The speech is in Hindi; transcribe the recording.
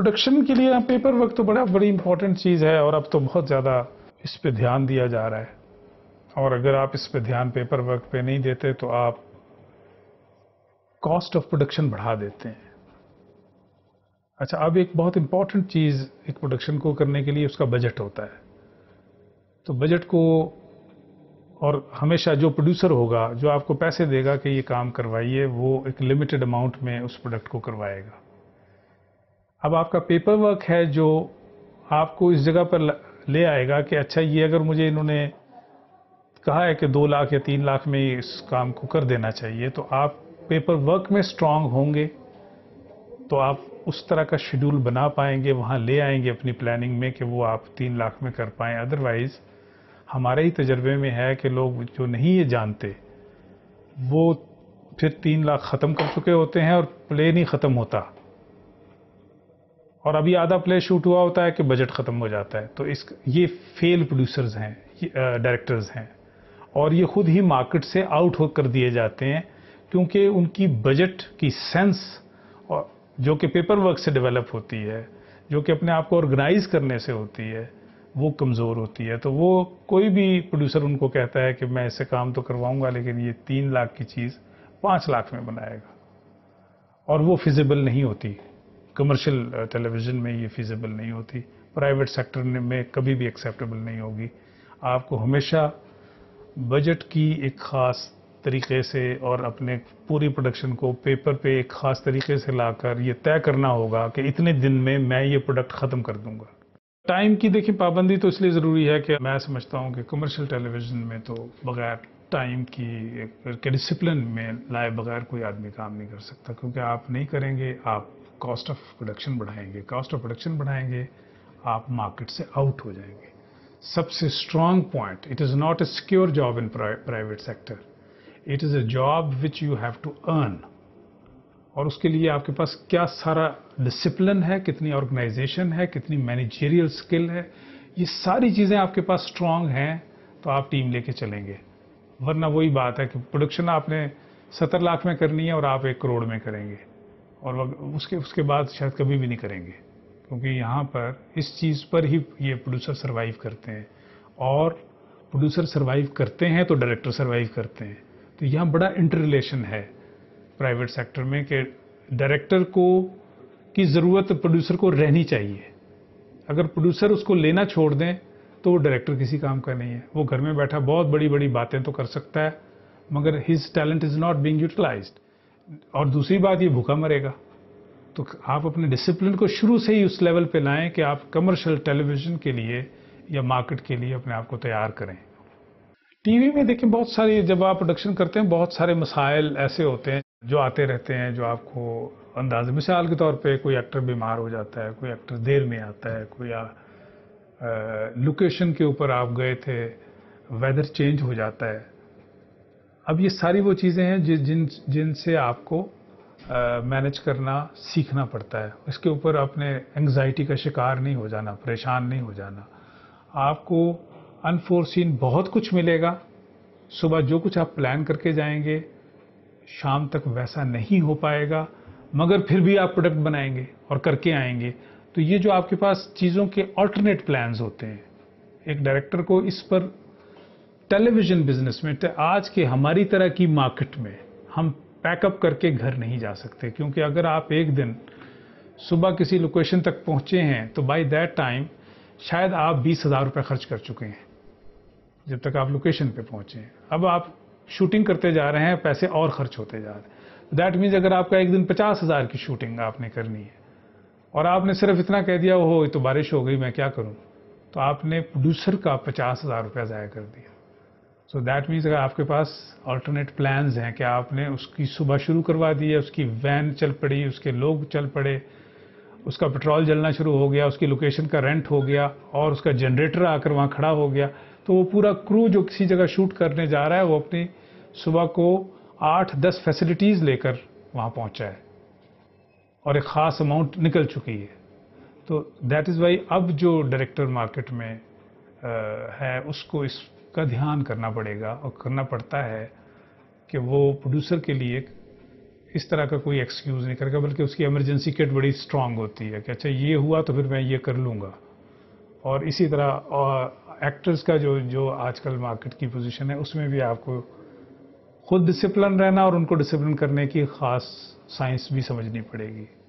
प्रोडक्शन के लिए पेपर वर्क तो बड़ा बड़ी इंपॉर्टेंट चीज़ है और अब तो बहुत ज़्यादा इस पर ध्यान दिया जा रहा है और अगर आप इस पर ध्यान पेपर वर्क पे नहीं देते तो आप कॉस्ट ऑफ प्रोडक्शन बढ़ा देते हैं अच्छा अब एक बहुत इंपॉर्टेंट चीज़ एक प्रोडक्शन को करने के लिए उसका बजट होता है तो बजट को और हमेशा जो प्रोड्यूसर होगा जो आपको पैसे देगा कि ये काम करवाइए वो एक लिमिटेड अमाउंट में उस प्रोडक्ट को करवाएगा अब आपका पेपर वर्क है जो आपको इस जगह पर ले आएगा कि अच्छा ये अगर मुझे इन्होंने कहा है कि दो लाख या तीन लाख में इस काम को कर देना चाहिए तो आप पेपर वर्क में स्ट्रांग होंगे तो आप उस तरह का शेड्यूल बना पाएंगे वहाँ ले आएंगे अपनी प्लानिंग में कि वो आप तीन लाख में कर पाएँ अदरवाइज़ हमारे ही तजर्बे में है कि लोग जो नहीं ये जानते वो फिर तीन लाख ख़त्म कर चुके होते हैं और प्लेन ही ख़त्म होता और अभी आधा प्ले शूट हुआ होता है कि बजट ख़त्म हो जाता है तो इस ये फेल प्रोड्यूसर्स हैं डायरेक्टर्स हैं और ये खुद ही मार्केट से आउट हो कर दिए जाते हैं क्योंकि उनकी बजट की सेंस और जो कि पेपर वर्क से डेवलप होती है जो कि अपने आप को ऑर्गेनाइज करने से होती है वो कमज़ोर होती है तो वो कोई भी प्रोड्यूसर उनको कहता है कि मैं इससे काम तो करवाऊंगा लेकिन ये तीन लाख की चीज़ पाँच लाख में बनाएगा और वो फिजिबल नहीं होती कमर्शियल टेलीविज़न uh, में ये फिजिबल नहीं होती प्राइवेट सेक्टर में कभी भी एक्सेप्टेबल नहीं होगी आपको हमेशा बजट की एक ख़ास तरीके से और अपने पूरी प्रोडक्शन को पेपर पे एक ख़ास तरीके से लाकर ये तय करना होगा कि इतने दिन में मैं ये प्रोडक्ट ख़त्म कर दूंगा टाइम की देखिए पाबंदी तो इसलिए ज़रूरी है कि मैं समझता हूँ कि कमर्शियल टेलीविज़न में तो बगैर टाइम की के डिसिप्लिन में लाए बगैर कोई आदमी काम नहीं कर सकता क्योंकि आप नहीं करेंगे आप कॉस्ट ऑफ प्रोडक्शन बढ़ाएंगे कॉस्ट ऑफ प्रोडक्शन बढ़ाएंगे आप मार्केट से आउट हो जाएंगे सबसे strong point it is not a secure job in private sector it is a job which you have to earn और उसके लिए आपके पास क्या सारा डिसिप्लिन है कितनी ऑर्गेनाइजेशन है कितनी मैनेजेरियल स्किल है ये सारी चीज़ें आपके पास स्ट्रांग हैं तो आप टीम लेके चलेंगे वरना वही बात है कि प्रोडक्शन आपने सत्तर लाख में करनी है और आप एक करोड़ में करेंगे और उसके उसके बाद शायद कभी भी नहीं करेंगे क्योंकि यहाँ पर इस चीज़ पर ही ये प्रोड्यूसर सर्वाइव करते हैं और प्रोड्यूसर सर्वाइव करते हैं तो डायरेक्टर सर्वाइव करते हैं तो यहाँ बड़ा इंटर रिलेशन है प्राइवेट सेक्टर में कि डायरेक्टर को की ज़रूरत प्रोड्यूसर को रहनी चाहिए अगर प्रोड्यूसर उसको लेना छोड़ दें तो वो डायरेक्टर किसी काम का नहीं है वो घर में बैठा बहुत बड़ी बड़ी बातें तो कर सकता है मगर his talent is not being utilised और दूसरी बात ये भूखा मरेगा तो आप अपने डिसिप्लिन को शुरू से ही उस लेवल पे लाएं कि आप कमर्शियल टेलीविजन के लिए या मार्केट के लिए अपने आप को तैयार करें टीवी में देखें बहुत सारे जब आप प्रोडक्शन करते हैं बहुत सारे मसाइल ऐसे होते हैं जो आते रहते हैं जो आपको अंदाजे मिसाल के तौर पे कोई एक्टर बीमार हो जाता है कोई एक्टर देर में आता है कोई आ, लोकेशन के ऊपर आप गए थे वेदर चेंज हो जाता है अब ये सारी वो चीज़ें हैं जिन जिन जिनसे आपको मैनेज करना सीखना पड़ता है इसके ऊपर आपने एंग्जाइटी का शिकार नहीं हो जाना परेशान नहीं हो जाना आपको अनफोर्सिन बहुत कुछ मिलेगा सुबह जो कुछ आप प्लान करके जाएंगे शाम तक वैसा नहीं हो पाएगा मगर फिर भी आप प्रोडक्ट बनाएंगे और करके आएंगे तो ये जो आपके पास चीज़ों के ऑल्टरनेट प्लान्स होते हैं एक डायरेक्टर को इस पर टेलीविजन बिजनेस में तो आज के हमारी तरह की मार्केट में हम पैकअप करके घर नहीं जा सकते क्योंकि अगर आप एक दिन सुबह किसी लोकेशन तक पहुंचे हैं तो बाय दैट टाइम शायद आप बीस हज़ार रुपये खर्च कर चुके हैं जब तक आप लोकेशन पे पहुंचे अब आप शूटिंग करते जा रहे हैं पैसे और खर्च होते जा रहे हैं दैट मीन्स अगर आपका एक दिन पचास हज़ार की शूटिंग आपने करनी है और आपने सिर्फ इतना कह दिया हो तो बारिश हो गई मैं क्या करूँ तो आपने प्रोड्यूसर का पचास हज़ार रुपया ज़ाया कर दिया सो दैट मीन्स अगर आपके पास ऑल्टरनेट प्लान्स हैं कि आपने उसकी सुबह शुरू करवा दी है उसकी वैन चल पड़ी उसके लोग चल पड़े उसका पेट्रोल जलना शुरू हो गया उसकी लोकेशन का रेंट हो गया और उसका जनरेटर आकर वहाँ खड़ा हो गया तो वो पूरा क्रू जो किसी जगह शूट करने जा रहा है वो अपनी सुबह को आठ दस फैसिलिटीज़ लेकर वहाँ पहुँचा है और एक ख़ास अमाउंट निकल चुकी है तो दैट इज़ वाई अब जो डायरेक्टर मार्केट में आ, है उसको इस का ध्यान करना पड़ेगा और करना पड़ता है कि वो प्रोड्यूसर के लिए इस तरह का कोई एक्सक्यूज़ नहीं करेगा बल्कि उसकी एमरजेंसी किट बड़ी स्ट्रांग होती है कि अच्छा ये हुआ तो फिर मैं ये कर लूँगा और इसी तरह और एक्टर्स का जो जो आजकल मार्केट की पोजीशन है उसमें भी आपको खुद डिसिप्लिन रहना और उनको डिसिप्लिन करने की ख़ास साइंस भी समझनी पड़ेगी